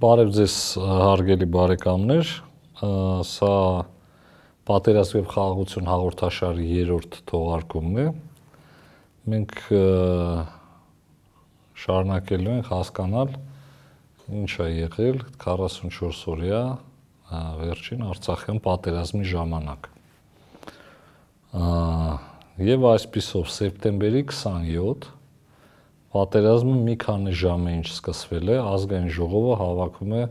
Բարև ձեզ հարգելի բարեկամներ։ Սա պատերազմ եւ խաղաղություն հաղորդաշարի երրորդ թողարկումն է։ Մենք շարունակելու ենք հասկանալ ինչ է եղել 44 օրյա վերջին Արցախյան պատերազմի ժամանակ։ Եվ այսписով սեպտեմբերի 27 Պատերազմը մի քանի ժամ է ինչ սկսվել է, ազգային ժողովը հավաքում է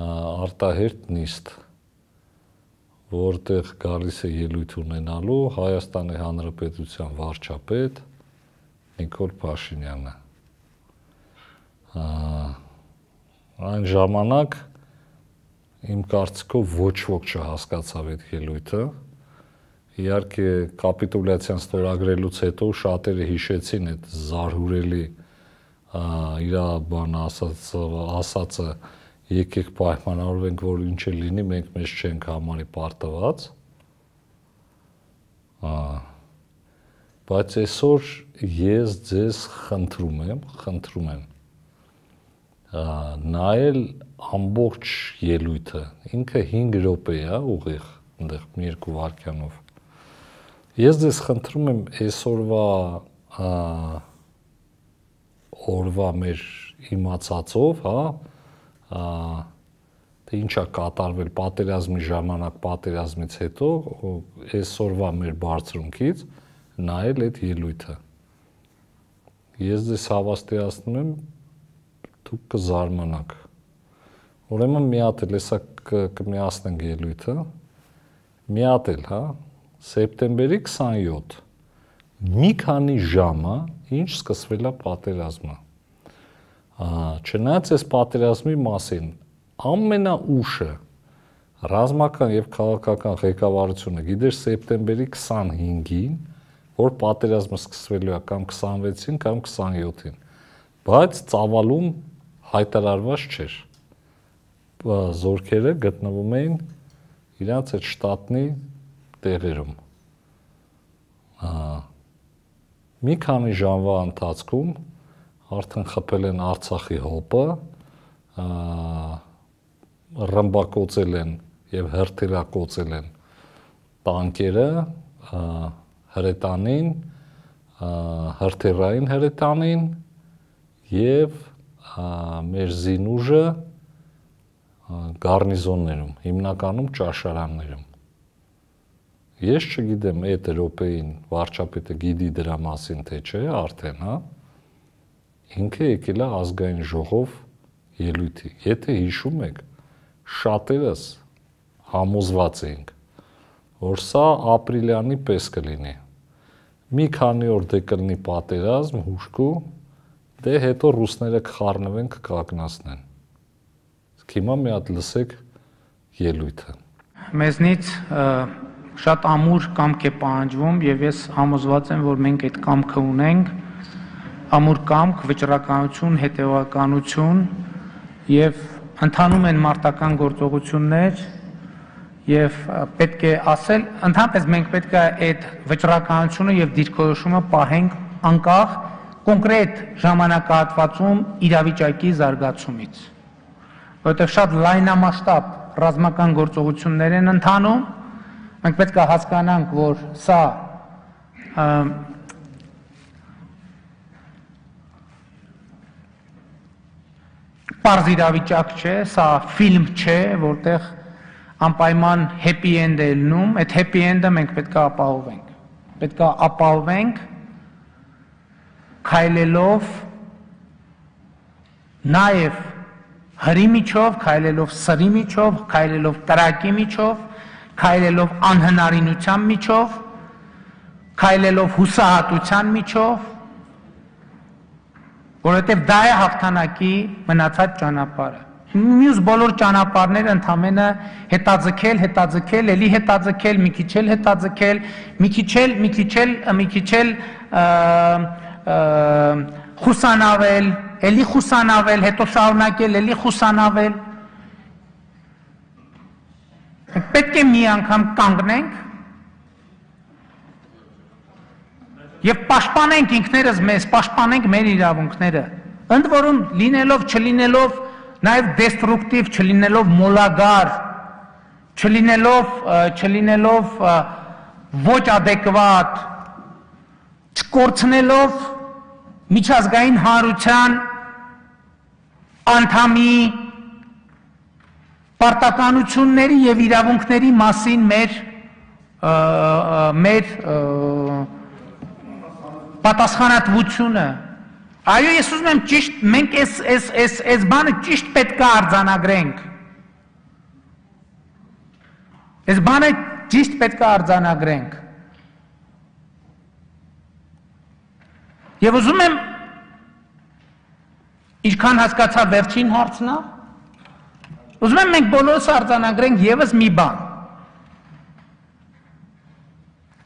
արտահերտ նիստ, որտեղ գալիս է ելույթ ունենալու Հայաստանի Հանրապետության վարչապետ Նիկոլ Փաշինյանը։ Այն ժամանակ իմ կարծիքով ոչ ոք չհասկացավ այդ ելույթը, Իհարկե կապիտուլյացիան ստորագրելուց հետո շատերը հիշեցին այդ զարհուրելի իր բան ասած ասածը եկեք պայմանավորվենք որ ինչ է լինի մենք մեզ չենք համարի պարտված բայց այսօր ես ձեզ խնդրում եմ, խնդրում եմ նայել ամբողջ ելույթը։ Ինքը 5 րոպե է հա, ուղիղ, այնտեղ մի երկու վայրկյանով Ես ձեզ խնդրում եմ այսօրվա օրվա մեր իմացածով, հա, թե ինչա կատարվել պատերազմի ժամանակ, պատերազմից հետո, այսօրվա մեր բարձրունքից նայել այդ ելույթը։ Ես ձեզ հավաստիացնում եմ, դուք կզարմանաք։ Ուրեմն մի հատ էլ հեսա կմիացնենք ելույթը։ Մի հատ էլ, հա, սեպտեմբերի 27 մի քանի ժամը ինչ սկսվել է պատերազմը չնայած այս պատերազմի մասին ամենաուշը ռազմական եւ քաղաքական ղեկավարությունը գիտեր սեպտեմբերի 25-ին որ պատերազմը սկսվելու է կամ 26-ին կամ 27-ին բայց ծավալում հայտարարված չէր զորքերը գտնվում էին իրանց այդ շտատնի տեղերում։ Ահա։ Մի քանի ժամվա ընթացքում արդեն խփել են Արցախի հոպը, ռմբակոծել են եւ հերթիրակոծել են տանկերը, հրետանին, հրթիռային հրետանին եւ մեր զինուժը գարնիզոններում, հիմնականում ճաշարաններում Ես չգիտեմ այդ րոպեին վարչապետը գիտի դրա մասին թե չէ, արդեն, հա։ Ինքը եկել է ազգային ժողով ելույթի։ Եթե հիշում եք, շատերս համոզված էինք, որ սա ապրիլյանի պես կլինի։ Մի քանի օր դե կլինի պատերազմ, հուշկու, դե հետո ռուսները կխառնվեն, կկակնացնեն։ Իսկ հիմա մի հատ լսեք ելույթը։ Մեզնից և, շատ ամուր կամք է պահանջվում եւ ես համոզված եմ, որ մենք այդ կամքը ունենք։ Ամուր կամք, վճռականություն, հետեւականություն եւ ընդանում են մարտական գործողություններ եւ պետք է ասել, ընդհանրապես մենք պետք է այդ վճռականությունը եւ դիրքորոշումը պահենք անկախ կոնկրետ ժամանակահատվածում իրավիճակի զարգացումից որտեղ շատ լայնամասշտաբ ռազմական գործողություններ են ընթանում Մենք պետք է հասկանանք, որ սա Պարզ իրավիճակ չէ, սա ֆիլմ չէ, որտեղ անպայման happy end է լինում, այդ happy end-ը մենք պետք է ապահովենք։ Պետք է ապահովենք քայլելով նաև հրի միջով, քայլելով սրի միջով, քայլելով տրակի միջով, քայլելով անհնարինության միջով, քայլելով հուսահատության միջով, որովհետև դա է հաղթանակի մնացած ճանապարհը։ Մյուս բոլոր ճանապարհները ընդամենը հետաձգել, հետաձգել, ելի հետաձգել, մի քիչ էլ հետաձգել, մի քիչ էլ, մի քիչ էլ, մի քիչ էլ խուսանավել, ելի խուսանավել, հետո շարունակել, ելի խուսանավել, Պետք է մի անգամ կանգնենք եւ պաշտպանենք ինքներս մեզ, պաշտպանենք մեր իրավունքները։ Ընդ որում լինելով, չլինելով, նաեւ դեստրուկտիվ չլինելով մոլագար, չլինելով, չլինելով ոչ adekvat, չկորցնելով միջազգային հանրության անդամի պարտականությունների եւ իրավունքների մասին մեր մեր պատասխանատվությունը այո ես ուզում եմ ճիշտ մենք այս այս այս այս բանը ճիշտ պետք է արձանագրենք այս բանը ճիշտ պետք է արձանագրենք եւ ուզում եմ ինչքան հասկացա վերջին հարցնա Ուզում եմ մենք բոլորս արձանագրենք եւս մի բան։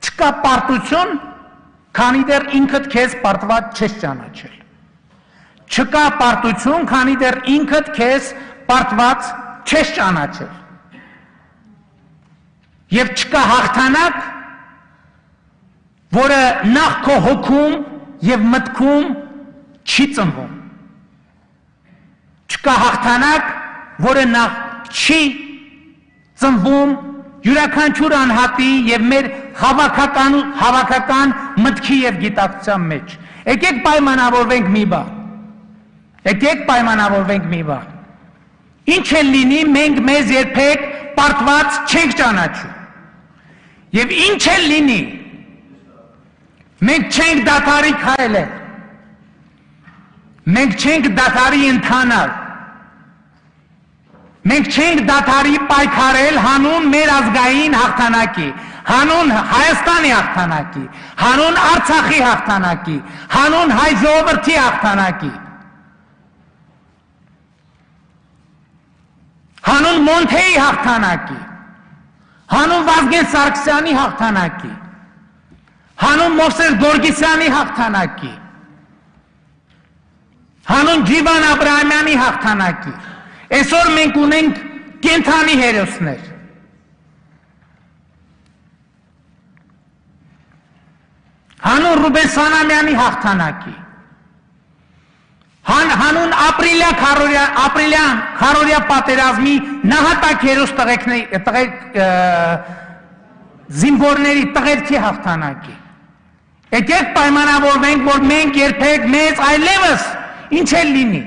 Չկա պարտություն, քանի դեռ ինքդ քեզ պարտված չես ճանաչել։ Չկա պարտություն, քանի դեռ ինքդ քեզ պարտված չես ճանաչել։ Եվ չկա հաղթանակ, որը նախ քո հոգում եւ մտքում չի ծնվում։ Չկա հաղթանակ, որը նախ չի ծնվում յուրաքանչյուր անհատի եւ մեր հավաքական հավաքական մտքի եւ գիտակցության մեջ։ Եկեք պայմանավորվենք մի բան։ Եկեք պայմանավորվենք մի բան։ Ինչ է լինի մենք մեզ երբեք պարտված չենք ճանաչում։ Եվ ինչ է լինի մենք չենք դատարի քայլել։ Մենք չենք դատարի ընթանալ Մենք չենք դաթարի պայքարել հանուն մեր ազգային հաղթանակի, հանուն Հայաստանի հաղթանակի, հանուն Արցախի հաղթանակի, հանուն հայ ժողովրդի հաղթանակի։ Հանուն Մոնթեի հաղթանակի, հանուն Վազգեն Սարգսյանի հաղթանակի, հանուն Մովսես Գորգիսյանի հաղթանակի, հանուն Ջիվան Աբրահամյանի հաղթանակի։ Այսօր մենք ունենք կենթանի հերոսներ։ Հանուն Ռուբեն Սանամյանի հաղթանակի։ Հան հանուն ապրիլյա քարորյա ապրիլյա քարորյա պատերազմի նահատակ հերոս տղեկների տղեր զինվորների տղերքի հաղթանակի։ Եկեք պայմանավորվենք, որ մենք երբեք մեծ այլևս ինչ էլ լինի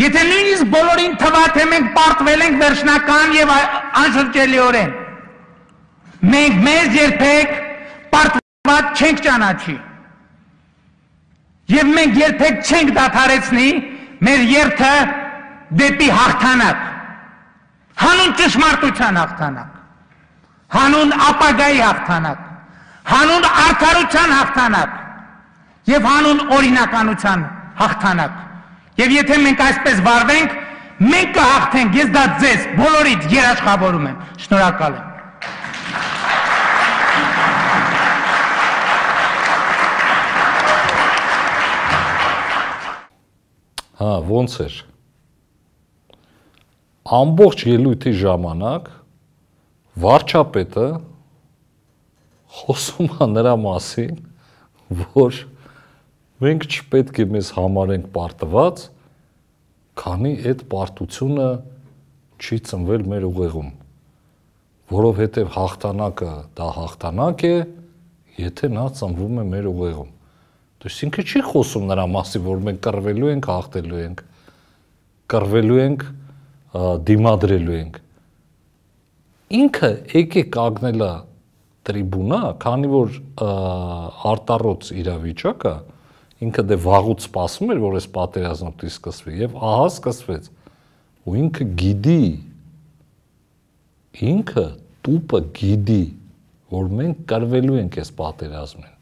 Եթե նույնիսկ բոլորին թվա թե մենք պարտվել ենք վերջնական եւ անշրջելիորեն, մենք մեզ երբեք պարտված չենք ճանաչի։ Եվ մենք երբեք չենք դադարեցնի մեր երթը դեպի հաղթանակ։ Հանուն ճշմարտության հաղթանակ։ Հանուն ապագայի հաղթանակ։ Հանուն արդարության հաղթանակ։ Եվ հանուն օրինականության հաղթանակ։ Եվ եթե մենք այսպես վարվենք, մենք կհաղթենք, ես դա ձեզ բոլորիդ երաշխավորում եմ։ Շնորհակալ եմ։ Հա, ո՞նց էր։ Ամբողջ ելույթի ժամանակ վարչապետը խոսում է նրա մասին, որ Մենք չպետք է մեզ համարենք պարտված, քանի այդ պարտությունը չի ծնվել մեր ուղեղում որովհետև հաղթանակը դա հաղթանակ է, եթե նա ծնվում է մեր ուղեղում։ Դուս ինքը չի խոսում նրա մասին, որ մենք կռվելու ենք, հաղթելու ենք, կռվելու ենք, դիմադրելու ենք։ Ինքը եկեք ակնելա տրիբունա, քանի որ արտառոց իրավիճակը, իր ինքը դե վաղուց սպասում էր, որ այս պատերազմը պիտի սկսվի եւ ահա սկսվեց։ Ու ինքը գիտի ինքը տուպը գիտի, որ մենք կրվելու ենք այս պատերազմին։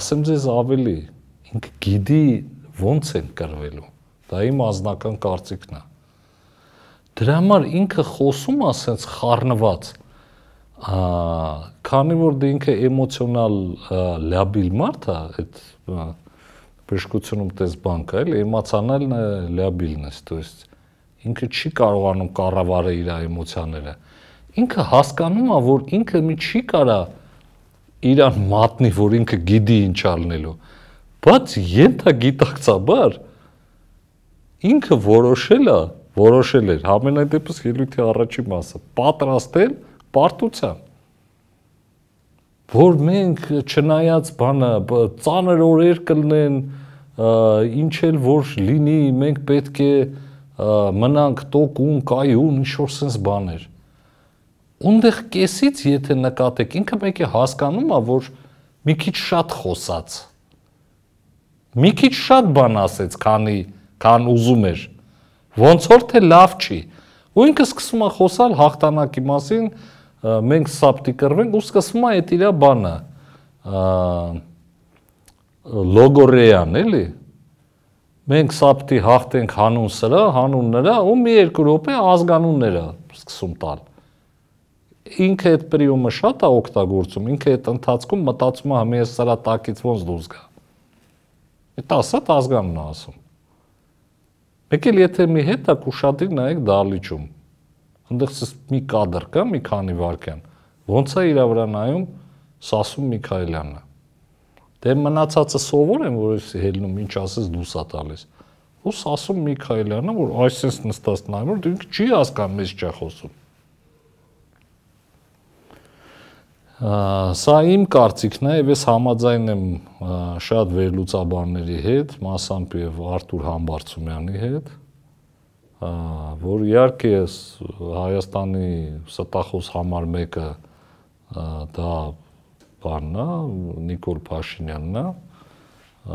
Ասեմ ձեզ ավելի, ինքը գիտի ոնց են կրվելու։ Դա իմ անձնական կարծիքն է։ Դրա համար ինքը խոսում է ասենց խառնված Քանի որ դու դե ինքը էմոցիոնալ լաբիլ մարդ է, այդ բժշկությունում տես բանկ է, էլի էմոցիոնալ լաբիլնես, то есть ինքը չի կարողանում կառավարել իր էմոցիաները։ Ինքը հասկանում է, որ ինքը մի չի կարա իրան մատնի, որ ինքը գիտի ինչ ալնելու։ Բայց ենթա գիտակցաբար ինքը որոշել է, որոշել էր, համենայն դեպս ելույթի առաջի մասը, պատրաստել է պարտուցա որ մենք չնայած բանը ծանր օրեր կլնեն ինչ էլ որ լինի մենք պետք է մնանք տոկուն կայուն ինչ որ sense բաներ ունդեղ կեսից եթե նկատեք ինքը պետք է հասկանում է որ մի քիչ շատ խոսած մի քիչ շատ բան ասեց, քանի քան ուզում էր։ Ոնց որ թե լավ չի։ Ու ինքը սկսում է խոսալ հաղթանակի մասին, մենք սապտի կռվենք ու սկսվում է այդ իր բանը լոգորեան էլի մենք սապտի հաղթենք հանուն սրա հանուն նրա ու մի երկու րոպե ազգանունները սկսում տալ ինքը այդ պրիումը շատ է օգտագործում ինքը այդ ընթացքում մտածում է հմես «Հա, սրա տակից ոնց դուրս գա այդ ասա ազգանունն ասում եկել եթե մի հետ ակ ուշադիր նայեք դալիճում դա այնտեղս մի կադր կա մի քանի վարքյան ոնց է իր վրա նայում Սասուն Միքայելյանն է դե մնացածը սովոր են որ էս հելնում ինչ ասես դուս է տալիս ու Սասուն Միքայելյանը որ այսպես նստած նայում որ դու ինքը չի հասկանում ես չա խոսում Ա, սա իմ կարծիքն է եւ ես համաձայն եմ շատ վերլուծաբանների հետ, մասամբ եւ Արտուր Համբարձումյանի հետ, որ իհարկե Հայաստանի ստախոս համար մեկը դա բաննա Նիկոլ Փաշինյանն է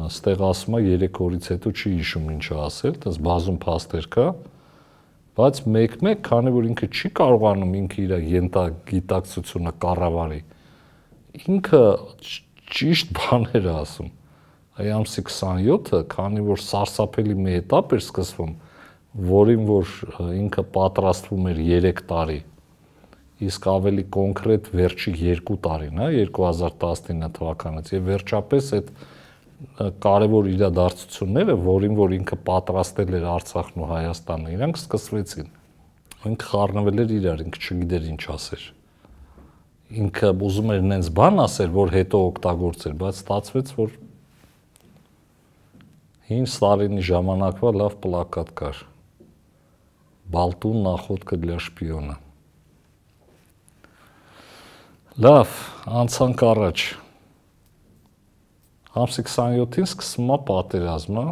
ստեղ ասում է 3 օրից հետո չի հիշում ինչա ասել, դες բազում փաստեր կա, բայց մեկ-մեկ, քանի որ ինքը չի կարողանում ինքը իր յենտագիտակցությունը կառավարի, ինքը ճիշտ բաներ ասում։ Այ ամսի 27-ը, քանի որ սարսափելի մի этап էր սկսվում, որին որ ինքը պատրաստվում էր 3 տարի իսկ ավելի կոնկրետ վերջի 2 տարին, հա 2019 թվականից եւ վերջապես այդ կարևոր իրադարձությունները, որին որ ինքը պատրաստել էր Արցախն ու Հայաստանը, իրանք սկսվեցին։ Ինք խառնվել էր իրար, ինք չգիտեր ինչ ասեր։ Ինքը ուզում էր նենց բան ասել, որ հետո օգտագործեր, բայց ստացվեց, որ հին Ստալինի ժամանակվա լավ պլակատ կար Балтун находка для шпиона։ Լավ, անցանք առաջ։ Ամսի 27-ին սկսվում է պատերազմը։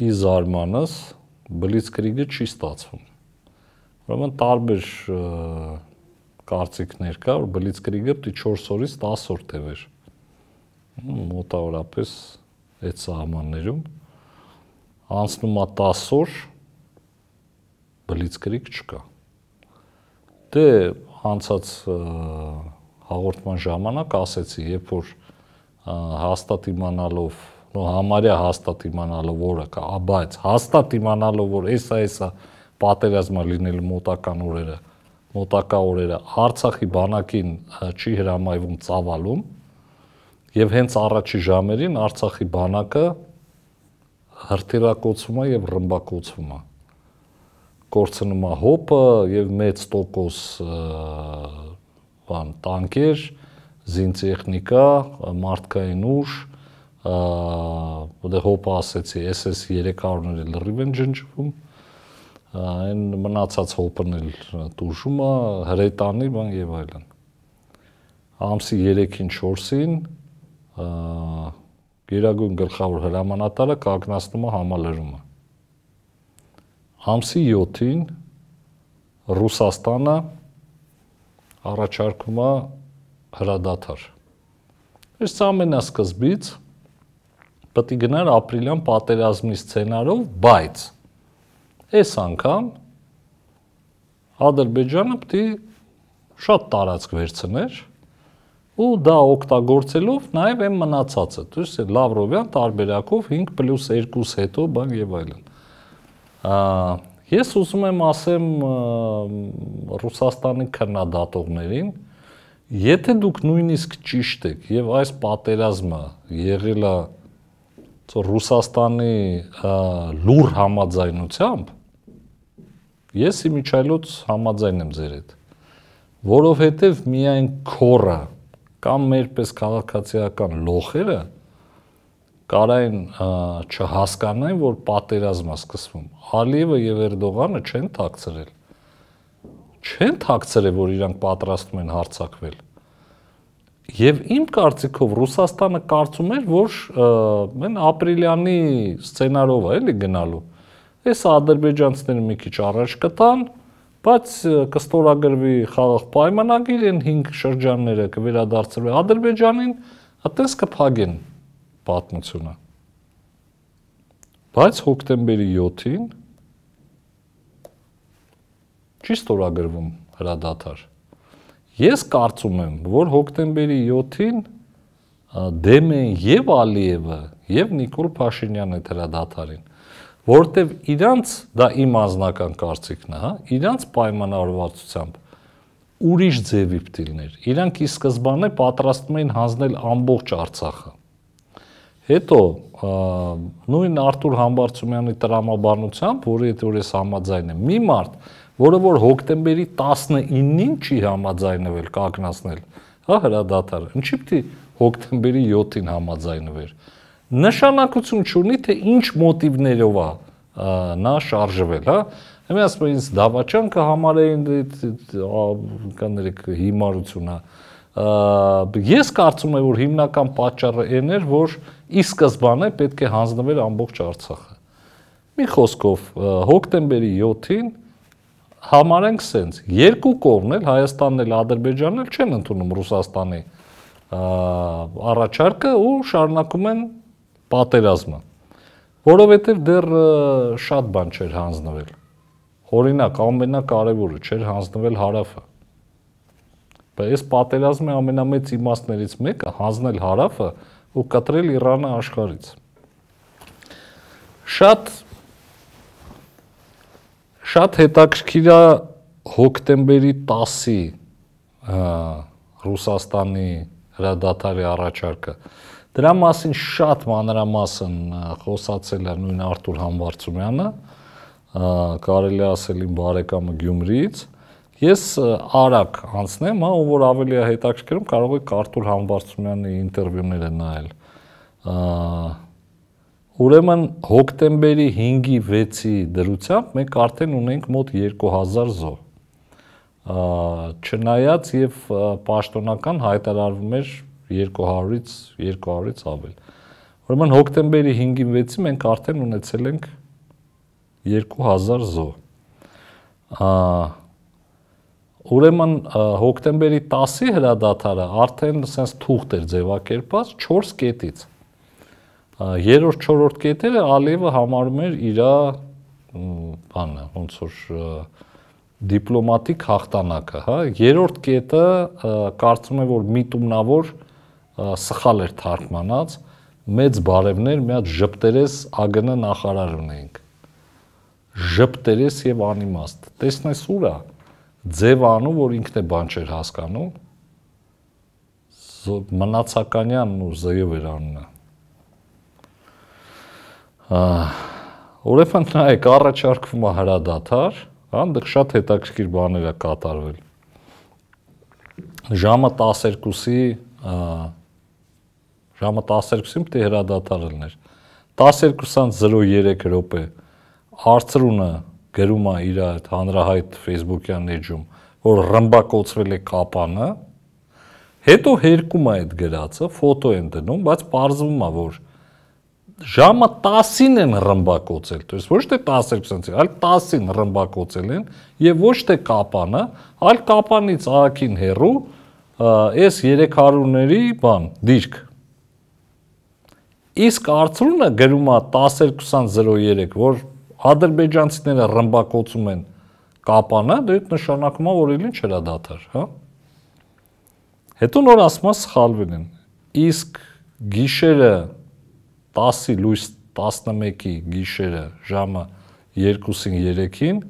Ի զարմանս բլիցկրիգը չի ստացվում։ Ուրեմն տարբեր կարծիքներ կա, որ բլիցկրիգը պետք է 4 օրից 10 օր տևեր։ Մոտավորապես այդ սահմաններում անցնում է 10 օր, բլիցկրիկ չկա։ Դե անցած հաղորդման ժամանակ ասեցի, երբ որ հաստատ իմանալով, նո համարյա հաստատ իմանալով որը կա, բայց հաստատ իմանալով որ էսա էսա պատերազմը լինելու մոտական օրերը, մոտակա օրերը Արցախի բանակին չի հրամայվում ծավալում եւ հենց առաջի ժամերին Արցախի բանակը հրթիռակոծվում է եւ ռմբակոծվում է կորցնում է հոպը եւ մեծ տոկոս բան տանկեր, զինտեխնիկա, մարդկային ուժ, որտեղ դե հոպը ասեցի, SS 300-ները լրիվ են ջնջվում այն մնացած հոպն էլ դուժում է, հրետանի բան եւ այլն։ Ամսի 3-ին 4-ին Գերագույն գլխավոր հրամանատարը կանգնացնում է համալրումը ամսի 7-ին Ռուսաստանը առաջարկում է հրադադար։ Այս ամենասկզբից պետք է գնար ապրիլյան պատերազմի սցենարով, բայց այս անգամ Ադրբեջանը պետք շատ տարածք վերցներ ու դա օգտագործելով նաև այն մնացածը, դուրս է Լավրովյան տարբերակով 5+2 հետո բան եւ այլն։ Ես ուզում եմ ասեմ Ռուսաստանի քննադատողներին, եթե դուք նույնիսկ ճիշտ եք եւ այս պատերազմը եղել է Ռուսաստանի լուր համաձայնությամբ, ես իմիջայլոց համաձայն եմ ձեր հետ, որովհետեւ միայն քորը կամ մերպես քաղաքացիական լոխերը կարային չհասկանային, որ պատերազմ է սկսվում։ Ալիևը եւ Էրդողանը չեն ཐակցրել։ Չեն ཐակցրել, որ իրանք պատրաստում են հարցակվել։ Եվ իմ կարծիքով Ռուսաստանը կարծում էր, որ մեն ապրիլյանի սցենարով է էլի գնալու։ Այս ադրբեջանցները մի քիչ առաջ կտան, բայց կստորագրվի խաղաղ պայմանագիր, այն 5 շրջանները կվերադարձվի Ադրբեջանին, այտենց կփակեն։ կա պատմությունը։ Բայց հոկտեմբերի 7-ին չի ստորագրվում հրադադար։ Ես կարծում եմ, որ հոկտեմբերի 7-ին դեմ են եւ Ալիևը, եւ Նիկոլ Փաշինյանը հրադադարին, որտեւ իրանց դա իմ անձնական կարծիքն է, հա, իրանց պայմանավորվածությամբ ուրիշ ձևի պտիլներ։ Իրանք ի սկզբանե պատրաստում էին հանձնել ամբողջ Արցախը Հետո նույն Արտուր Համբարձումյանի տրամաբանությամբ, որի հետ որ ես համաձայն եմ, մի մարդ, որը որ հոկտեմբերի 19-ին չի համաձայնվել կանգնացնել, հա հրադադար, ինչի պիտի հոկտեմբերի 7-ին համաձայնվեր։ Նշանակություն չունի թե ինչ մոտիվներով է նա շարժվել, հա։ Հիմա ասում ինձ դավաճան կհամարեին դե, կաներիք հիմարությունա։ հա, ես կարծում եմ որ հիմնական պատճառը այն էր որ ի սկզբանե պետք է հանձնվել ամբողջ Արցախը մի խոսքով հոկտեմբերի 7-ին համարենք սենց երկու կողմն էլ Հայաստանն էլ Ադրբեջանն էլ չեն ընդունում Ռուսաստանի առաջարկը ու շարունակում են պատերազմը որովհետև դեռ շատ բան չէր հանձնվել օրինակ ամենակարևորը չէր հանձնվել հարավը Այս պատերազմի ամենամեծ իմաստներից մեկը հանձնել հարավը ու կտրել Իրանը աշխարից։ Շատ շատ հետաքրքիր է հոկտեմբերի 10-ի Ռուսաստանի հրադադարի առաջարկը։ Դրա մասին շատ մանրամասն խոսացել է նույն Արթուր Համբարձումյանը, կարելի ասել իմ բարեկամը Գյումրիից, Ես արագ անցնեմ, հա, ով որ ավելի է հետաքրքրում, կարող եք Արտուր Համբարձումյանի ինտերվյուները նայել։ Ուրեմն հոկտեմբերի 5-ի 6-ի դրությամբ մենք արդեն ունենք մոտ 2000 զո։ Չնայած եւ պաշտոնական հայտարարվում էր 200-ից 200-ից ավել։ Ուրեմն հոկտեմբերի 5-ի 6-ի մենք արդեն ունեցել ենք 2000 զո։ Ա Ուրեմն հոկտեմբերի 10-ի հրադադարը արդեն sense թուղթ էր ձևակերպած 4 կետից։ Երրորդ, չորրորդ կետերը Ալիևը համարում էր իր բանը, ոնց որ դիպլոմատիկ հաղթանակը, հա։ Երրորդ կետը կարծում եմ որ միտումնավոր սխալ էր թարգմանած մեծ բարևներ մի հատ ժպտերես ԱԳՆ նախարար ունենք։ Ժպտերես եւ անիմաստ։ Տեսնես ուրա։ ու ձևանու, որ ինքն է բան չէր հասկանում, մնացականյանն ու զեյը վերանունը։ Օրեփան նայեք, առաջարկվում է հրադադար, հա, դուք շատ հետաքրքիր բաներ է կատարվել։ Ժամը 12-ի ժամը 12-ին պետք է հրադադարելներ։ 12-ից 03 րոպե Արցրունը գրում է իր այդ հանրահայտ Facebook-յան էջում, որ ռմբակոծվել է կապանը, հետո հերկում է այդ գրածը, ֆոտո են դնում, բայց parzվում է, որ ժամը 10-ին են ռմբակոծել, то есть ոչ թե 12-ից, այլ 10-ին ռմբակոծել են եւ ոչ թե կապանը, այլ կապանից ահակին հերու այս 300-ների բան դիրք իսկ արցունը գրում է 12.03, որ ադրբեջանցիները ռմբակոծում են կապանը, դա այդ նշանակում է, որ ելին չերա դաթար, հա։ Հետո նոր ասում է սխալվել են։ Իսկ գիշերը 10-ի լույս 11-ի գիշերը ժամը 2-ին 3-ին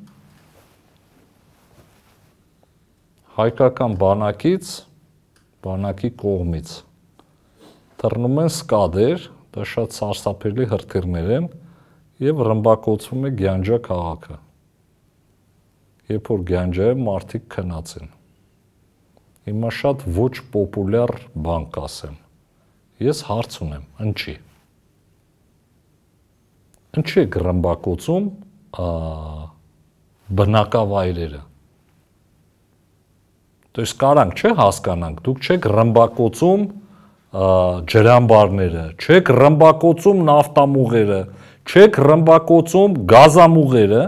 հայկական բանակից բանակի կողմից թռնում են սկադեր, դա շատ սարսափելի հրթիռներ են, եւ ռմբակոծվում է Գյանջա քաղաքը։ Երբ որ Գյանջայում մարդիկ քնացին։ Հիմա շատ ոչ պոպուլյար բան կասեմ։ Ես հարց ունեմ, ինչի։ Ինչի է ռմբակոծում բնակավայրերը։ То есть կարանք չէ հասկանանք, դուք չեք ռմբակոծում ջրամբարները, չեք ռմբակոծում նավտամուղերը, չեք ռմբակոծում գազամուղերը,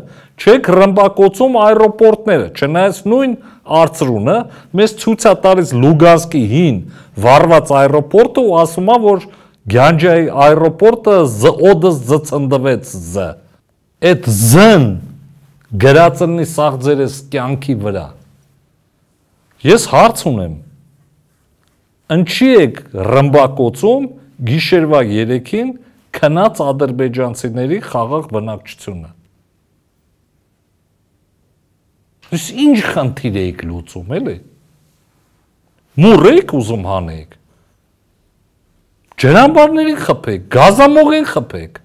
չեք ռմբակոծում аэроպորտները, չնայած նույն արծրունը մեզ ցույց է տալիս Լուգանսկի հին վառված аэроպորտը ու ասում է, որ Գյանջայի аэроպորտը զ-օդս ծծնդվեց զ։ Այդ զ-ն գրածնի սաղ ձերս կյանքի վրա։ Ես հարց ունեմ։ Ինչի եք ռմբակոծում գիշերվա 3-ին քնած ադրբեջանցիների խաղաղ բնակչությունը։ Իս ինչ խնդիր եք լուծում, էլի։ Մուրեք ուզում հանեք։ Ջրամբարներին խփեք, գազամողին խփեք։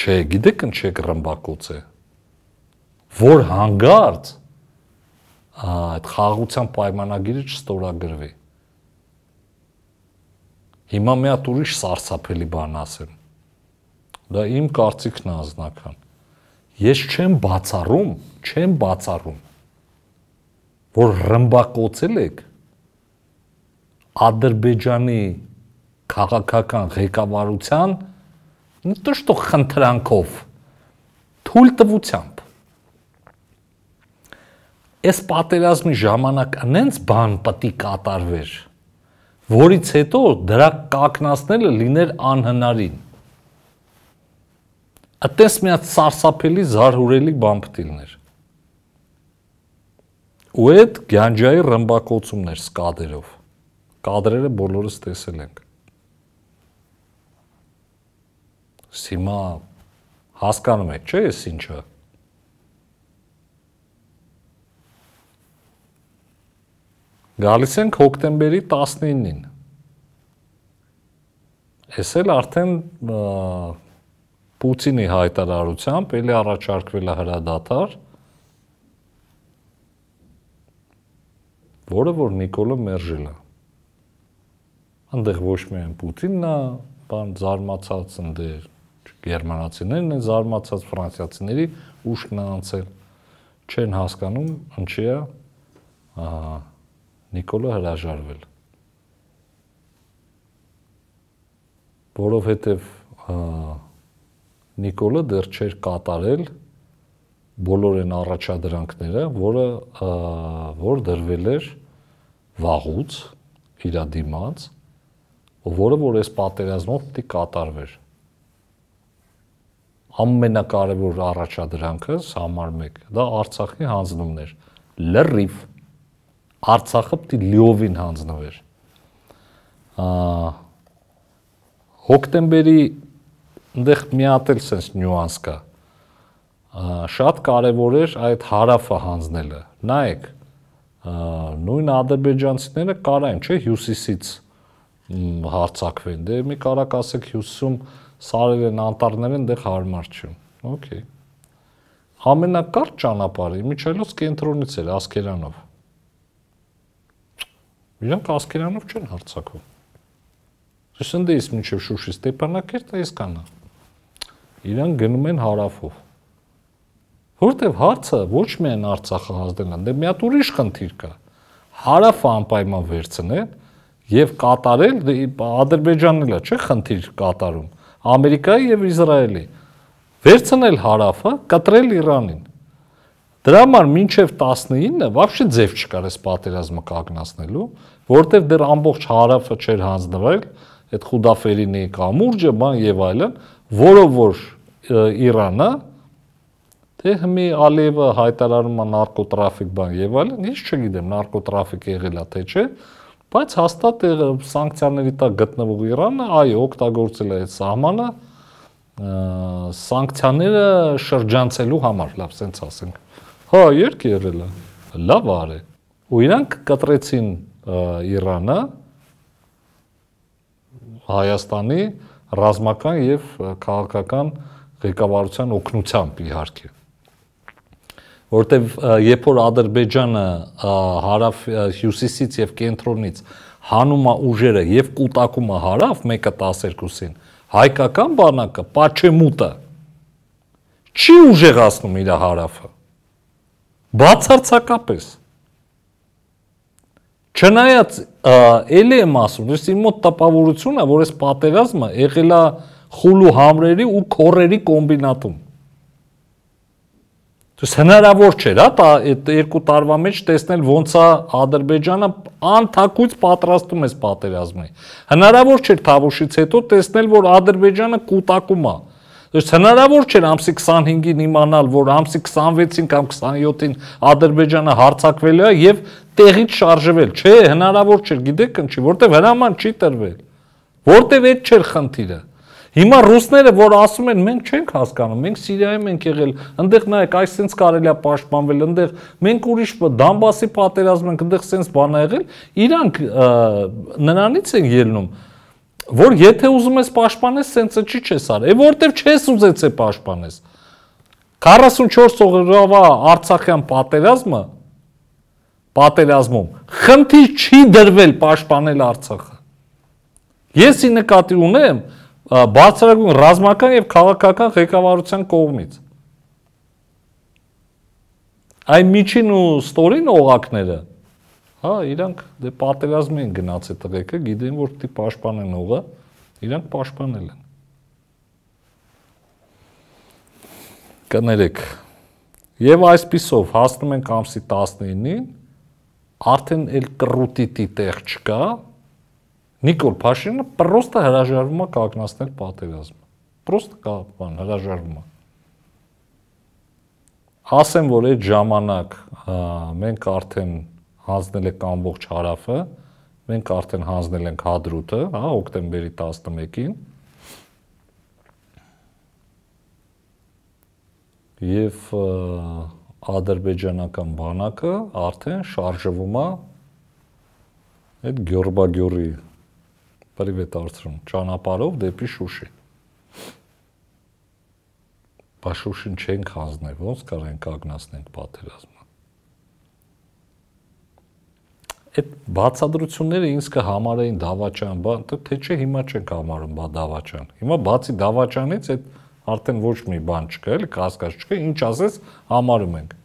Չէ, գիտեք ինչ է ռմբակոծը։ Որ հանգարց այդ խաղացան պայմանագիրը չստորագրվի։ Հիմա մի հատ ուրիշ սարսափելի բան ասեմ։ Դա իմ կարծիքն է ազնական։ Ես չեմ բացառում, չեմ բացառում, որ ռմբակոծել եք Ադրբեջանի քաղաքական ղեկավարության նույնտեղ խնդրանքով թույլ տվությամբ այս պատերազմի ժամանակ այնց բան պետք կատարվեր որից հետո դրա կակնացնելը լիներ անհնարին։ Այդտես մի հատ սարսափելի զարհուրելի բան պտիլներ։ Ու այդ Գյանջայի ռմբակոծումներ սկադերով։ Կադրերը բոլորս տեսել ենք։ Հիմա հասկանում եք, չէ՞, ես ինչա։ Գալիս ենք հոկտեմբերի 19-ին։ Էս էլ արդեն Պուտինի հայտարարությամբ ելի առաջարկվել է հրադադար, որը որ Նիկոլը մերժել է։ Անտեղ ոչ միայն Պուտինն է, բան զարմացած ընդեր, գերմանացիներն են զարմացած ֆրանսիացիների ուշքն անցել։ Չեն հասկանում ինչի է, ահա Նիկոլը հրաժարվել։ Որովհետև Նիկոլը դեռ չէր կատարել բոլոր այն առաջադրանքները, որը որ դրվել էր վաղուց իր դիմաց, որը որ այս պատերազմով պիտի կատարվեր։ Ամենակարևոր առաջադրանքը համար 1 դա Արցախի հանձնումն էր։ Լրիվ Արցախը պիտի լիովին հանձնվեր։ Հոկտեմբերի այնտեղ մի հատ էլ sense նյուանս կա։ Շատ կարևոր էր այդ հարավը հանձնելը։ Նայեք, նույն ադրբեջանցիները կարային, չէ, հյուսիսից հարցակվեն։ Դե մի կարակ ասեք հյուսում սարել են անտառները այնտեղ հարմար չէ։ Okay։ Ամենակարճ ճանապարհը միջելոց կենտրոնից էր Ասկերանով Իրանք ասկերանով չեն հարցակում։ Սնդե իսկ մինչև Շուշի Ստեփանակերտ այս կանա։ Իրանք գնում են հարավով։ Որտեվ հարցը ոչ միայն Արցախը հազդելն, դե մի հատ ուրիշ խնդիր կա։ Հարավը անպայման վերցնել եւ կատարել դե Ադրբեջանն էլա, չէ՞ խնդիր կատարում։ Ամերիկայի եւ Իսրայելի։ Վերցնել հարավը, կտրել Իրանին Դրա համար մինչև 19-ը вообще ձև չկար այս պատերազմը կանգնացնելու, որտեղ դեռ ամբողջ հարավը չէր հանձնվել այդ Խուդաֆերինի կամուրջը, բան եւ այլն, որով որ Իրանը թե հիմի Ալիևը հայտարարում է նարկոտրաֆիկ բան եւ այլն, ես չգիտեմ նարկոտրաֆիկ եղել է թե չէ, բայց հաստատ սանկցիաների տակ գտնվող Իրանը այո օգտագործել է այդ սահմանը սանկցիաները շրջանցելու համար, լավ, սենց ասենք։ Հա, երկ եղել է։ Լավ արե։ Ու իրանք կտրեցին Իրանը Հայաստանի ռազմական եւ քաղաքական ղեկավարության օգնությամբ իհարկե որտեվ երբ որ Ադրբեջանը հարավ հյուսիսից եւ կենտրոնից հանում է ուժերը եւ կուտակում է հարավ 1-ը 12-ին հայկական բանակը պաչեմուտը չի ուժեղացնում իր հարավը Բացարձակապես։ Չնայած էլի եմ ասում, ես իմ մոտ տպավորությունը, որ այս պատերազմը եղել է խուլու համրերի ու քորերի կոմբինատում։ Դուս հնարավոր չէր, հա, այդ երկու տարվա մեջ տեսնել ոնց է Ադրբեջանը անթակույց պատրաստում էս պատերազմի։ Հնարավոր չէր Թավուշից հետո տեսնել, որ Ադրբեջանը կուտակում է։ Ա, Դուք հնարավոր չէր ամսի 25-ին իմանալ, որ ամսի 26-ին կամ 27-ին Ադրբեջանը հարցակվելու է եւ տեղից շարժվել։ Չէ, հնարավոր չէր, գիտեք ինչի, որտեվ հրաման չի տրվել։ Որտեվ այդ չէր խնդիրը։ Հիմա ռուսները, որ ասում են, մենք չենք հասկանում, մենք Սիրիայում ենք եղել, այնտեղ նայեք, այս sense կարելի է պաշտպանվել, այնտեղ մենք ուրիշ Դամբասի պատերազմ ենք, այնտեղ sense բան ա եղել, իրանք նրանից են ելնում որ եթե ուզում ես պաշտպանես, սենսը չի չես արել։ Է որտեվ չես ուզեցե պաշտպանես։ 44 օղրովա Արցախյան պատերազմը պատերազմում խնդիր չի դրվել պաշտպանել Արցախը։ Եսի նկատի ունեմ բարձրագույն ռազմական եւ քաղաքական ղեկավարության կողմից։ Այն միջին ու ստորին օղակները Հա, իրանք դե պատերազմ են գնաց է տղեկը, գիտեն որ պիտի պաշտպանեն ուղը, իրանք պաշտպանել են։ Կներեք։ Եվ այսписով հասնում ենք ամսի 19-ին, արդեն էլ կռուտիտի տեղ չկա։ Նիկոլ Փաշինը պրոստը հրաժարվում է կանգնացնել պատերազմը։ Պրոստ կա բան հրաժարվում է ասեմ, որ այդ ժամանակ մենք արդեն հանձնել եք ամբողջ հարավը, մենք արդեն հանձնել ենք Հադրուտը, հա, հոկտեմբերի 11-ին։ Եվ ադրբեջանական բանակը արդեն շարժվում է այդ Գյորբագյորի պրիվետ արծրում ճանապարով դեպի Շուշի։ Բա Շուշին չենք հանձնել, ոնց կարող ենք ագնացնենք պատերազմը։ այդ բացադրությունները ինձ կհամարեին դավաճան, բա թե չէ հիմա չենք համարում բա դավաճան։ Հիմա բացի դավաճանից այդ արդեն ոչ մի բան չկա, էլի կասկած չկա, ինչ ասես համարում ենք։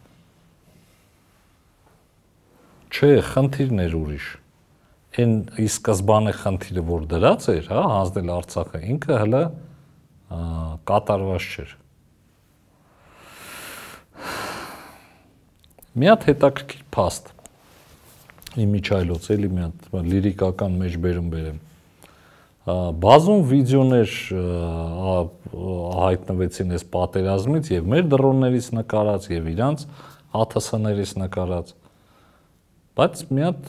Չէ, խնդիրն էր ուրիշ։ Այն ի սկզբանե խնդիրը, որ դրած էր, հա, հանձնել Արցախը, ինքը հələ կատարված չէր։ Մի հատ հետաքրքիր փաստ իմ միջայլոց էլի մի հատ լիրիկական մեջբերում բերեմ բազում վիդեոներ հայտնվեցին այս պատերազմից եւ մեր դրոններից նկարած եւ իրանց աթասներից նկարած բայց մի հատ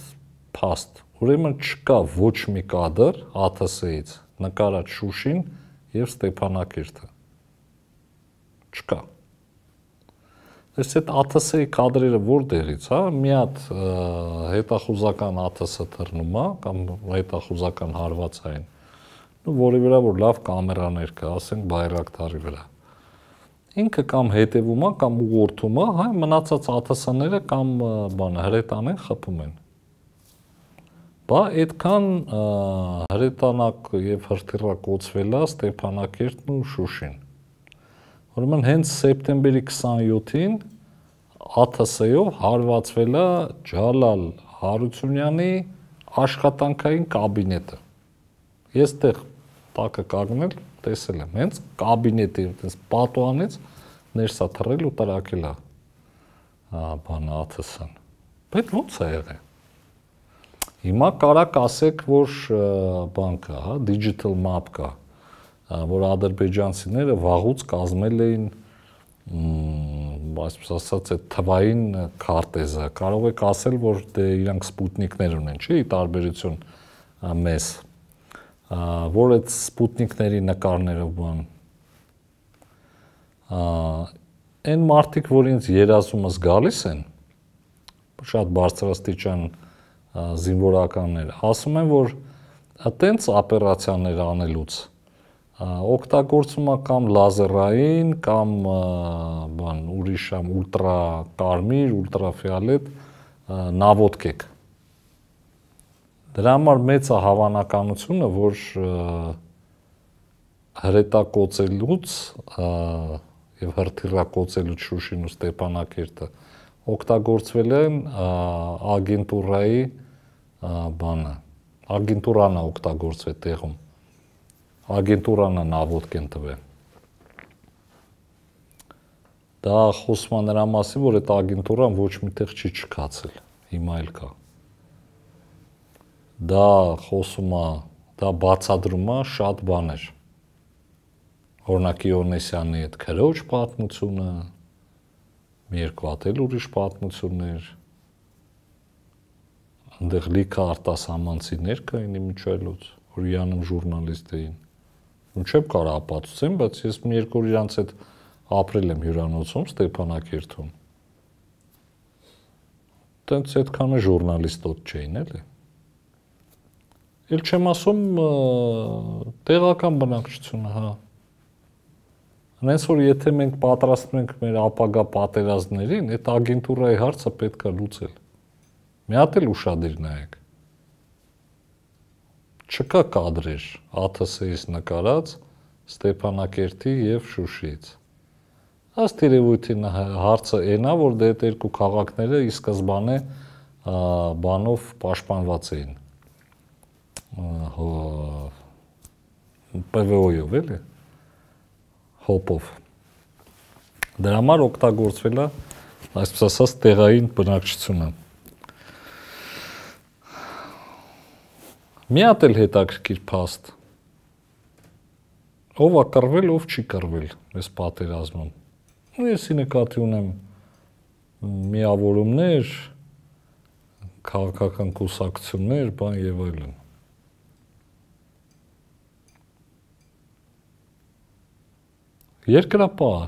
փաստ ուրեմն չկա ոչ մի կադր աթասից նկարած շուշին եւ ստեփանակերտը չկա Այս այդ ATS-ի կադրերը որտեղից է։ հա, Մի հատ հետախուզական ATS-ը թռնում է կամ հետախուզական հարվածային։ Նու որի վրա որ լավ կամերաներ կա, ասենք բայրակտարի վրա։ Ինքը կամ հետևում է կամ ուղղորդում է, հայ մնացած ATS-ները կամ բանը հրետան են խփում են։ Բա այդքան հրետանակ եւ հրթիռակ կոչվել է Ստեփանակերտն ու Շուշին Ուրեմն հենց սեպտեմբերի 27-ին ԱԹՍ-ով հարվածվել է Ջալալ Հարությունյանի աշխատանքային կաբինետը։ Ես տեղ տակը կանգնել, տեսել եմ, հենց կաբինետի այնպես պատուանից ներսա թռել ու տարակել է բանը ԱԹՍ-ն։ Բայց ո՞նց է եղել։ Հիմա կարա կասեք, որ բանկա, հա, digital map կա։ Ա, որ ադրբեջանցիները վաղուց կազմել էին այսպես ասած, այդ թվային քարտեզը։ Կարող եք ասել, որ դե իրանք սպուտնիկներ ունեն, չի՞ տարբերություն մեզ։ Որ այդ սպուտնիկների նկարները բան։ Այն մարդիկ, որ ինձ երազումս գալիս են, շատ բարձրաստիճան զինվորականներ, ասում են, որ այտենց օպերացիաներ անելուց օգտագործումը կամ լազերային կամ բան ուրիշ ամ ուլտրա կարմիր, ուլտրաֆիոլետ նավոտկեք։ Դրա համար մեծ է հավանականությունը, որ հրետակոծելուց եւ հրթիռակոծելուց Շուշին ու Ստեփանակերտը օգտագործվել են ագենտուրայի բանը։ Ագենտուրանը օգտագործվել տեղում ագենտուրան նավոդկեն տվե։ Դա խոսում է նրա մասին, որ այդ ագենտուրան ոչ միտեղ չի չքացել, հիմա էլ կա։ Դա խոսում է, դա բացադրում է շատ բաներ։ Օրինակ Իոնեսյանի այդ քրոջ պատմությունը, երկու հատ էլ ուրիշ պատմություններ, այնտեղ լիքը արտասահմանցիներ կային իմիջայլոց, որ յանում ժուրնալիստ էին ու չեմ կարող ապացուցեմ, բայց ես մի երկու օր իրանց հետ ապրել եմ հյուրանոցում Ստեփանակերտում։ Տենց այդքանը ժուրնալիստոտ չէին, էլի։ Էլ չեմ ասում տեղական բնակչությունը, հա։ Հենց որ եթե մենք պատրաստենք մեր ապագա պատերազմներին, այդ ագենտուրայի հարցը պետք է լուծել։ Մի հատ էլ ուշադիր նայեք չկա կադրեր ԱԹՍ-ից նկարած Ստեփանակերտի եւ Շուշից։ Ըստ երևույթին հարցը այն է, որ դա դե այդ երկու քաղաքները ի սկզբանե բանով պաշտպանված էին։ ՊՎՕ-ով, էլի։ Հոպով։ Դրա համար օգտագործվել է, այսպես ասած, տեղային բնակչությունը։ Մի հատ էլ հետաքրքիր փաստ։ Ով է կռվել, ով չի կռվել այս պատերազմում։ Եսի նկատի ունեմ միավորումներ, քաղաքական կուսակցություններ, բան եւ այլն։ Երկրապահ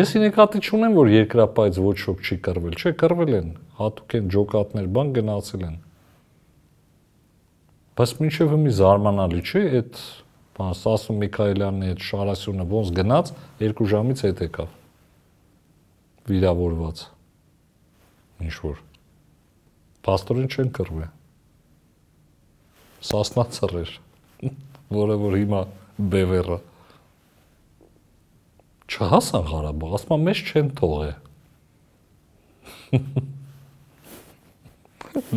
Ես ինքնատիչ ունեմ, որ երկրապահից ոչ ոք չի կռվել, չէ, կռվել են հատուկ են ջոկատներ, բան գնացել են։ Բայց ինչև մի զարմանալի չէ, այդ բան Սասու Միքայելյանի այդ Շարասյունը ոնց գնաց, 2 ժամից հետ եկավ վիրավորված ինչ որ Պաստորին չեն կռվի։ Սասնա ծռեր, որը որ հիմա բևեռը։ Չհասան Ղարաբաղ, ասма մեզ չեն թողե։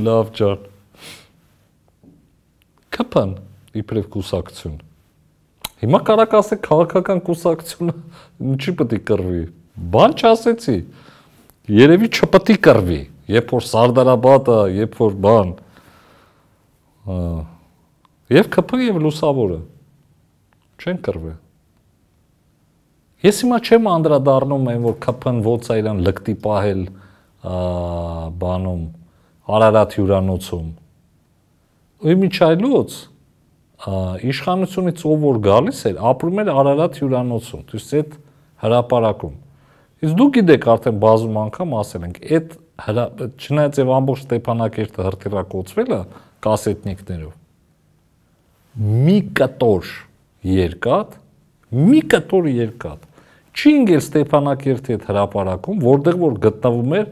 Լավ ջան։ ԿՊ-ն իբրև կուսակցություն։ Հիմա կարող ասեք քաղաքական կուսակցությունը ինչի պետք է կռվի։ Բան չասեցի։ Երևի չպետք է կռվի, երբ որ Սարդարաբադը, երբ որ բան։ Եվ ԿՊ-ը եւ լուսավորը չեն կռվի։ Ես հիմա չեմ անդրադառնում այն, որ ԿՊ-ն ո՞նց է իրան լկտի պահել բանում Արարատ հյուրանոցում։ Ու միջայլոց իշխանությունից ով որ գալիս էր, ապրում էր Արարատ հյուրանոցում, իսկ այդ հրաապարակում։ Իսկ դու գիտեք արդեն բազում անգամ ասել ենք, այդ չնայած եւ ամբողջ Ստեփանակերտը հրթիռակոծվել է կասետնիկներով։ Մի կտոր երկաթ, մի կտոր երկաթ։ Չի ինգել Ստեփանակերտի այդ հրաապարակում, որտեղ որ գտնվում էր որ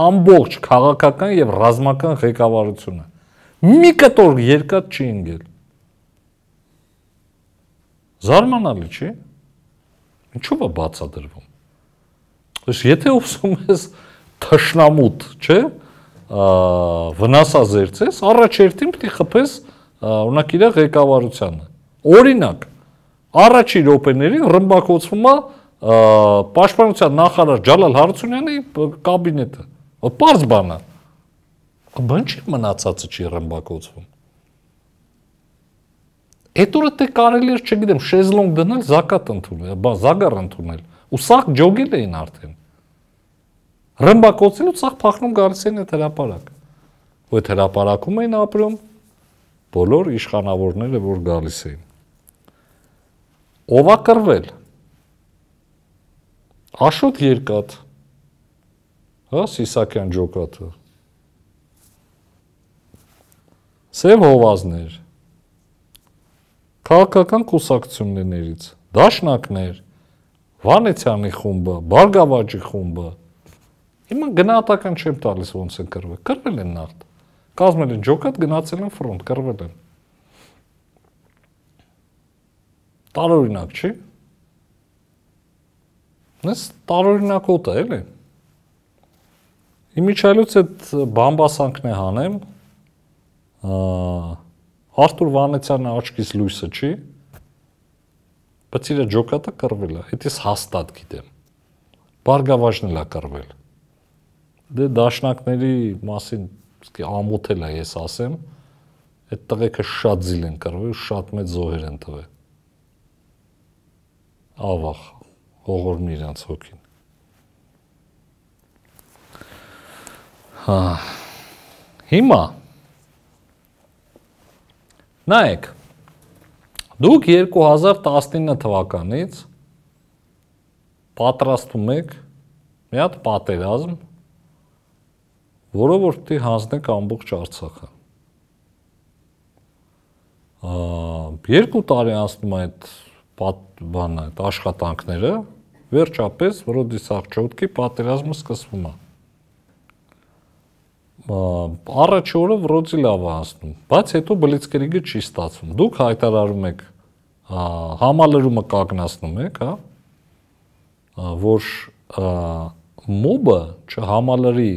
ամբողջ քաղաքական եւ ռազմական ղեկավարությունը մի կտոր երկաթ չի ընկել զարմանալի չի ինչու՞ է բացադրվում Իս եթե ուսում ես թշնամուտ, չէ՞, վնասազերծես, առաջերտին պետք է խփես օրինակ իր ղեկավարությանը։ Օրինակ, առաջի րոպեներին ռմբակոծվում է պաշտպանության նախարար Ջալալ Հարությունյանի կաբինետը։ Ո պարզ բանը։ Բան չի մնացածը չի ռմբակոծվում։ Այդ օրը դե կարելի էր, չգիտեմ, շեզլոնգ դնել, զակատ ընդունել, բա զագար ընդունել։ Ու սաղ ջոգել էին արդեն։ Ռմբակոծելու սաղ փախնում գալիս էին այդ հրաապարակ։ Ու այդ հրաապարակում էին ապրում բոլոր իշխանավորները, որ գալիս էին։ Ովա կրվել։ Աշոտ երկաթ հա Սիսակյան ջոկատը Սև հովազներ քաղաքական կուսակցություններից դաշնակներ Վանեցյանի խումբը, Բարգավաճի խումբը Հիմա գնահատական չեմ տալիս ոնց են կրվել։ Կրվել են նախտ։ Կազմել են ջոկատ, գնացել են ֆրոնտ, կրվել են։ Տարօրինակ չի։ Նես տարօրինակ օտ է, էլի։ Իմիջալուց այդ բամբասանքն է հանեմ։ Արթուր Վանեցյանը աչքից լույսը չի։ Բծիրը ջոկատը կռվել է, դա ես հաստատ գիտեմ։ Բարգավաճն էլ է կռվել։ Դե դաշնակների մասին իսկի ամոթել է ես ասեմ։ Այդ տղեկը շատ զիլ են կռվել, շատ մեծ զոհեր են տվել։ Ավախ, ողորմի իրանց հոգին։ Հա։ Հիմա նայեք։ Դուք 2019 թվականից պատրաստում եք մի հատ պատերազմ, որով որ պետք է հանձնեք ամբողջ Արցախը։ երկու տարի անցնում այդ բանը, այդ աշխատանքները, վերջապես Ռոդիսախ Չոտկի պատերազմը սկսվում է առաջ օրը վրոցի լավ է հասնում, բայց հետո բլիցկրիգը չի ստացվում։ Դուք հայտարարում եք համալրումը կագնացնում եք, հա, որ մոբը չհամալրի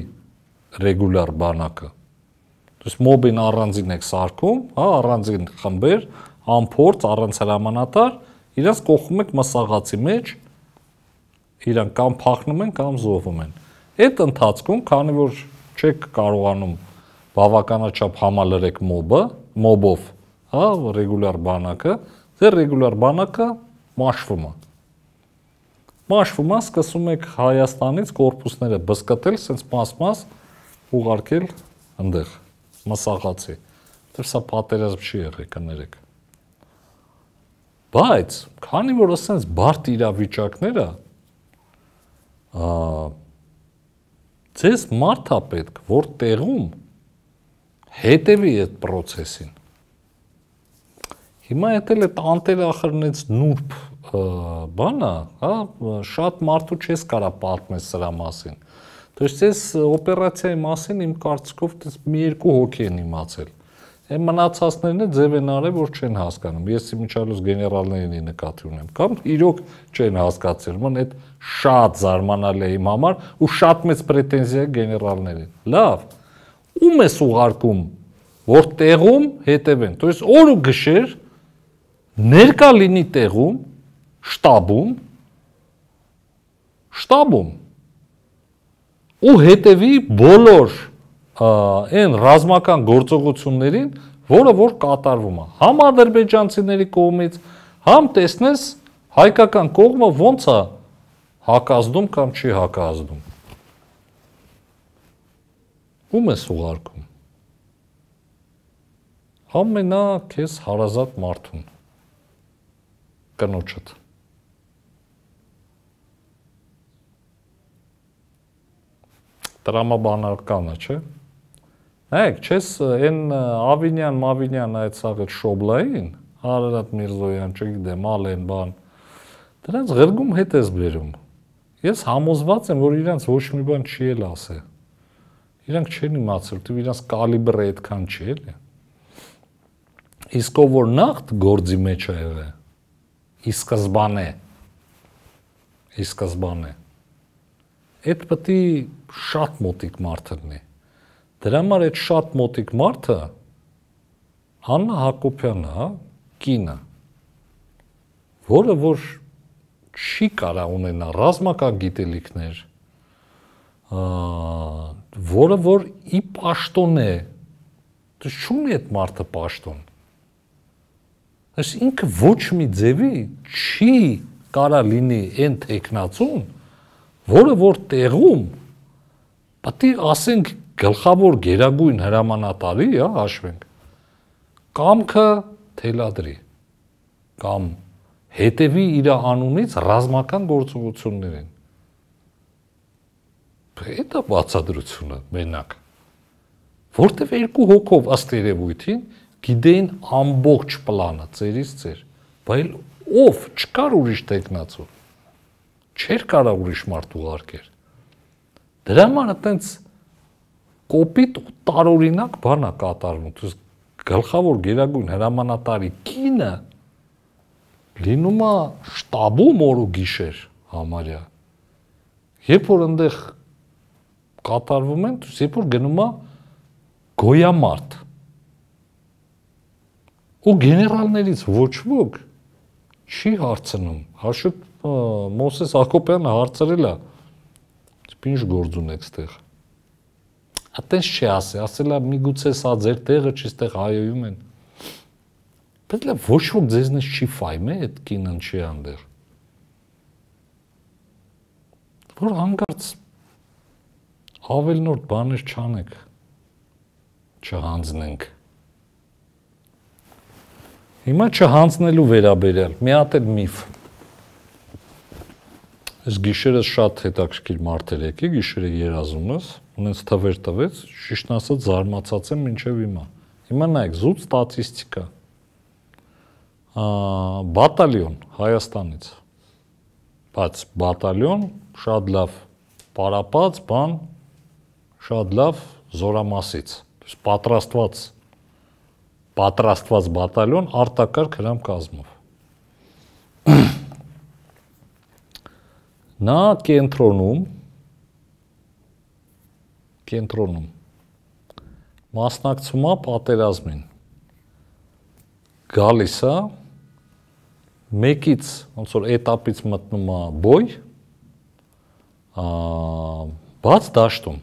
ռեգուլար բանակը։ Դուք մոբին առանձին եք սարքում, հա, առանձին խմբեր, ամփորձ, առանց հրամանատար, իրաց կողում եք մսաղացի մեջ, իրան կամ փախնում են, կամ զոհվում են։ Այդ ընթացքում, քանի որ չեք կարողանում բավականաչափ համալրեք մոբը, մոբով, հա, ռեգուլար բանակը, ձեր ռեգուլար բանակը մաշվում է։ Մաշվում է, սկսում եք Հայաստանից կորպուսները բսկտել, սենց մաս-մաս ուղարկել այնտեղ մսաղացի։ Դեռ սա պատերազմ չի եղել, կներեք։ Բայց քանի որ ասենց բարդ իրավիճակները, ա Ձեզ մարդ է պետք, որ տեղում հետևի այդ process-ին։ Հիմա էլ այդ անտերը ախրնեց նուրբ բանը, հա, շատ մարդու չես կարա պատմես սրա մասին։ Դուք ես օպերացիայի մասին իմ կարծիքով դες մի երկու հոգի են իմացել։ իմ Այն մնացածներն է ձև են արել, որ չեն հասկանում։ Ես իմիջալուս գեներալներին նկատի ունեմ, կամ իրոք չեն հասկացել, ման այդ շատ զարմանալի է իմ համար ու շատ մեծ պրետենզիա գեներալներին։ Լավ։ Ում ես ուղարկում, որ տեղում հետևեն։ То есть օր ու գիշեր ներկա լինի տեղում, շտաբում, շտաբում ու հետևի բոլոր այն ռազմական գործողություններին, որը որ կատարվում է։ Համ ադրբեջանցիների կողմից, համ տեսնես հայկական կողմը ոնց է հակազդում կամ չի հակազդում։ Ում ես ուղարկում։ Համենա քեզ հարազատ մարդուն։ Կնոջդ։ Տրամաբանական է, չէ՞։ Նայեք, չես այն Ավինյան, Մավինյան այդ ցաղը շոբլային, Արարատ Միրզոյան, չգիտեմ, դե, ալեն բան։ Դրանց ղրգում հետ ես բերում։ Ես համոզված եմ, որ իրանց ոչ մի բան չի էլ ասե։ Իրանք չեն իմացել, թե իրանց կալիբրը այդքան չի էլի։ Իսկ ով որ նախտ գործի մեջ է եղել, ի սկզբանե։ Ի սկզբանե։ Այդ պետք է շատ մոտիկ մարդ լինի Դրա համար այդ շատ մոտիկ մարդը Աննա Հակոբյանն է, կինը, որը որ չի կարա ունենա ռազմական գիտելիքներ, որը որ ի պաշտոն է դու չունի այդ մարդը պաշտոն այս ինքը ոչ մի ձևի չի կարա լինի այն տեխնացուն որը որ տեղում պատի ասենք գլխավոր գերագույն հրամանատարի, հա, հաշվենք։ Կամքը թելադրի կամ հետևի իր անունից ռազմական գործողություններին։ Դա բացադրությունը մենակ։ Որտեվ երկու հոգով ըստ երևույթին գիտեին ամբողջ պլանը ծերից ծեր, բայց ով չկար ուրիշ տեխնացու։ Չէր կարող ուրիշ մարդ ուղարկել։ Դրա համար այտենց կոպիտ ու տարօրինակ բան է կատարվում։ Իսկ գլխավոր գերագույն հրամանատարի կինը լինում է շտաբում օր ու գիշեր համարյա։ Երբ որ այնտեղ կատարվում են, երբ որ գնում է գոյամարտ։ Ու գեներալներից ոչ ոք չի հարցնում։ Հաշուտ Մոսես Ակոպյանը հարցրել է. «Ինչ գործ ունեք ստեղ» այտենց չի ասի, ասելա միգուցե սա ձեր տեղը չի, ստեղ հայոյում են։ Պետք է ոչ ոք ձեզնից չի ֆայմ է այդ կինն չի անդեր։ Որ հանգարց ավելնորդ բաներ չանեք, չհանձնենք։ Հիմա չհանձնելու վերաբերյալ մի հատ էլ միֆ Ես գիշերս շատ հետաքրքիր մարդեր եկի, գիշերը երազումս, ունես թվեր տվեց, ճիշտ ասած զարմացած եմ ինչև հիմա։ Հիմա նայեք, զուտ ստատիստիկա։ Ա բատալիոն Հայաստանից։ Բայց բատալիոն շատ լավ պարապած բան, շատ լավ զորամասից։ Իսկ պատրաստված պատրաստված բատալիոն արտակարգ հրամ կազմով։ Նա կենտրոնում կենտրոնում մասնակցումա պատերազմին գալիս է մեկից ոնց որ этаպից մտնում է բոյ ա բաց դաշտում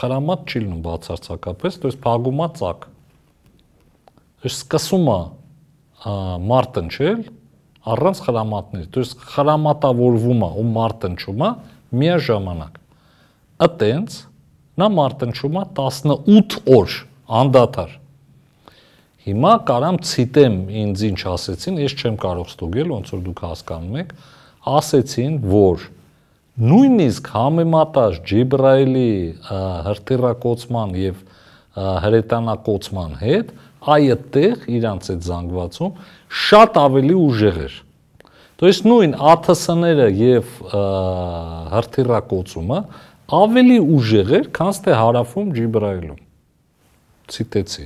խրամատ չի լինում բացարձակապես, то есть փագումա ծակ։ Իսկ սկսումա մարտնջել առանց խրամատների, то есть խրամատավորվումա ու մարտնջումա միաժամանակ։ Ատենց Նա մարտնչում է 18 օր անդադար։ Հիմա կարամ ցիտեմ ինձ ինչ ասեցին, ես չեմ կարող ստուգել, ոնց որ դուք հասկանում եք, ասեցին, որ նույնիսկ համեմատած Ջիբրայելի հրթիռակոծման եւ հրետանակոծման հետ այդ տեղ իրանց այդ զանգվածում շատ ավելի ուժեղ էր։ То есть նույն աթսները եւ հրթիռակոծումը ավելի ուժեղ էր, քան թե հարավում Ջիբրայելում։ Ցիտեցի։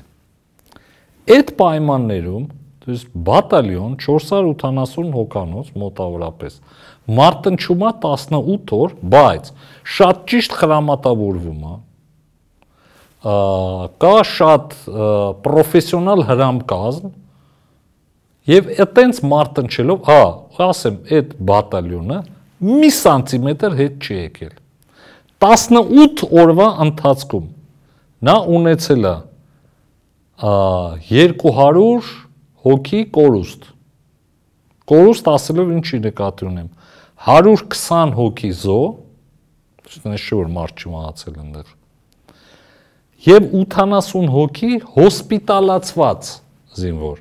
Այդ պայմաններում, դες բատալիոն 480 հոկանոց մոտավորապես մարտնչումա 18 օր, բայց շատ ճիշտ խրամատավորվում է կա շատ պրոֆեսիոնալ հրամկազմ եւ այտենց մարտնչելով, հա, ասեմ, այդ բատալյոնը մի սանտիմետր հետ չի եկել 18 օրվա ընթացքում նա ունեցել է 200 հոգի կորուստ։ Կորուստ ասելով ինչի նկատի ունեմ։ 120 հոգի զո, ես շուտ մարդ չմահացել այնտեղ։ Եվ 80 հոգի հոսպիտալացված զինվոր։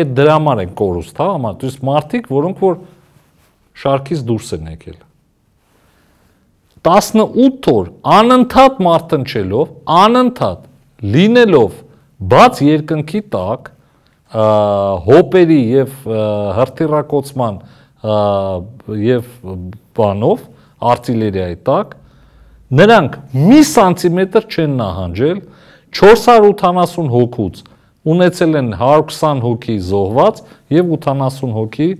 Այդ դրա համար են կորուստ, հա, համար դուք մարդիկ, որոնք որ շարքից դուրս են եկել։ 18 օր անընդհատ մարտնչելով, անընդհատ լինելով բաց երկնքի տակ հոպերի եւ հրթիռակոծման եւ բանով արտիլերիայի տակ նրանք մի սանտիմետր չեն նահանջել 480 հոգուց ունեցել են 120 հոգի զոհված եւ 80 հոգի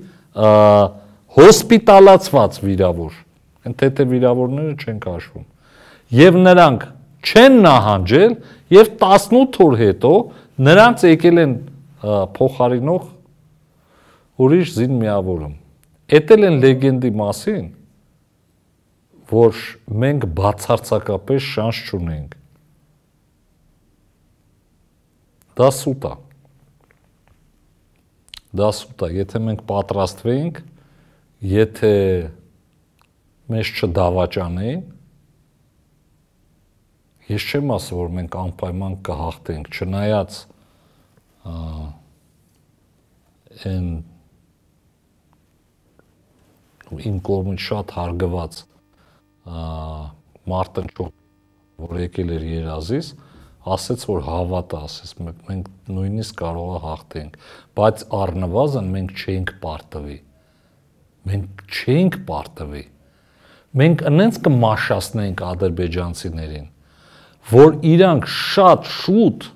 հոսպիտալացված վիրավոր Ընդհետ վիրավորները չեն քաշվում։ Եվ նրանք չեն նահանջել եւ 18 օր հետո նրանց եկել են փոխարինող ուրիշ զին միավորում։ Էտել են լեգենդի մասին, որ մենք բացարձակապես շանս չունենք։ Դա սուտ է։ Դա սուտ է, եթե մենք պատրաստվենք, եթե մեզ չդավաճանեն, ես չեմ ասում, որ մենք անպայման կհաղթենք, չնայած այն իմ կողմից շատ հարգված մարտնչող, որ եկել էր Երազից, ասաց, որ հավատա, ասաց, մենք նույնիսկ կարող է հաղթենք, բայց առնվազն մենք չենք պարտվի։ Մենք չենք պարտվի մենք ընենց կմաշացնենք ադրբեջանցիներին, որ իրանք շատ շուտ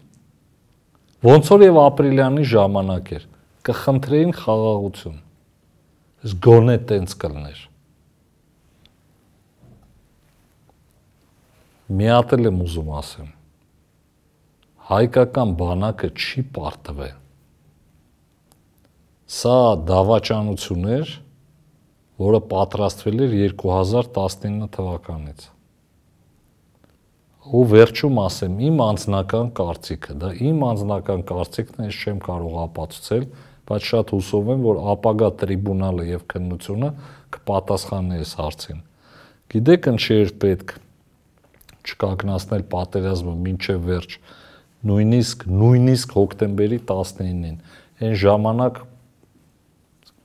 ոնց որ եւ ապրիլյանի ժամանակ էր կխնդրեին խաղաղություն։ Իս գոնե տենց կլներ։ Միատել եմ ուզում ասեմ։ Հայկական բանակը չի պարտվել։ Սա դավաճանություն էր, որը պատրաստվել էր 2019 թվականից։ Ու վերջում ասեմ իմ անձնական կարծիքը, դա իմ անձնական կարծիքն է, ես չեմ կարող ապացուցել, բայց շատ հուսով եմ, որ ապագա տրիբունալը եւ քննությունը կպատասխանի այս հարցին։ Գիտեք ինչ էր պետք չկանգնացնել պատերազմը մինչև վերջ, նույնիսկ նույնիսկ հոկտեմբերի 19-ին։ Այն ժամանակ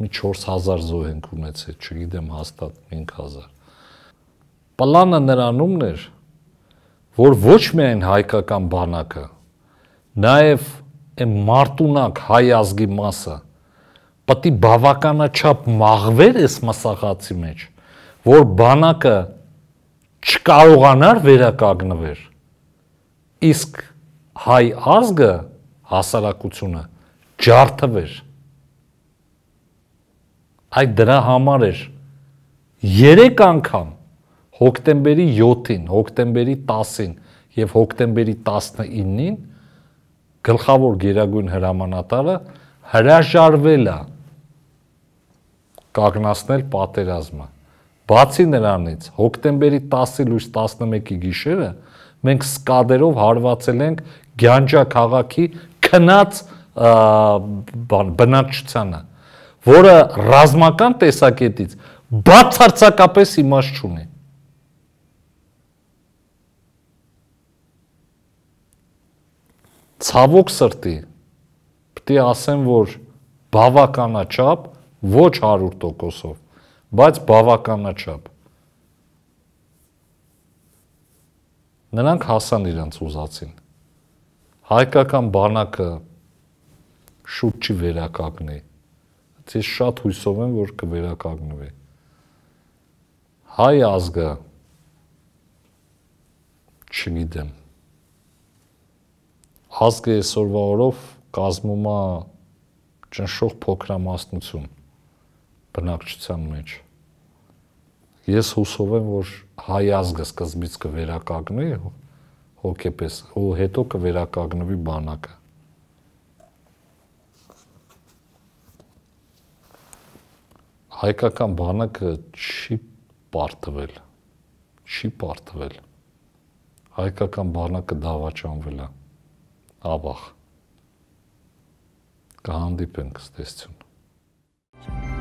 մի 4000 զոհ ենք ունեցել, չգիտեմ հաստատ 5000։ Պլանը նրանումն էր, որ ոչ միայն հայկական բանակը, նաև այն մարտունակ հայ ազգի մասը պետք է բավականաչափ մաղվեր այս մասախացի մեջ, որ բանակը չկարողանար վերականգնվել։ Իսկ հայ ազգը հասարակությունը ջարդվեր այդ դրա համար էր 3 անգամ հոկտեմբերի 7-ին, հոկտեմբերի 10-ին եւ հոկտեմբերի 19-ին գլխավոր գերագույն հրամանատարը հրաժարվել է կագնացնել պատերազմը։ Բացի նրանից, հոկտեմբերի 10-ի լույս 11-ի գիշերը մենք սկադերով հարվածել ենք Գյանջա քաղաքի քնած բան բնակչությանը որը ռազմական տեսակետից բացարձակապես իմաստ չունի։ Ցավոք սրտի պիտի ասեմ, որ բավականաչափ ոչ 100%-ով, բայց բավականաչափ նրանք հասան իրենց ուզածին հայկական բանակը շուտ չի վերականգնի Բայց ես շատ հույսով եմ, որ կվերականգնվի։ Հայ ազգը չգիտեմ։ Ազգը այսօրվա օրով կազմում է ճնշող փոքրամասնություն բնակչության մեջ։ Ես հուսով եմ, որ հայ ազգը սկզբից կվերականգնվի հոգեպես, ու հետո կվերականգնվի բանակը։ հայկական բանակը չի պարտվել չի պարտվել հայկական բանակը դավաճանվել է ավախ կհանդիպենք ստեսցուն Thank you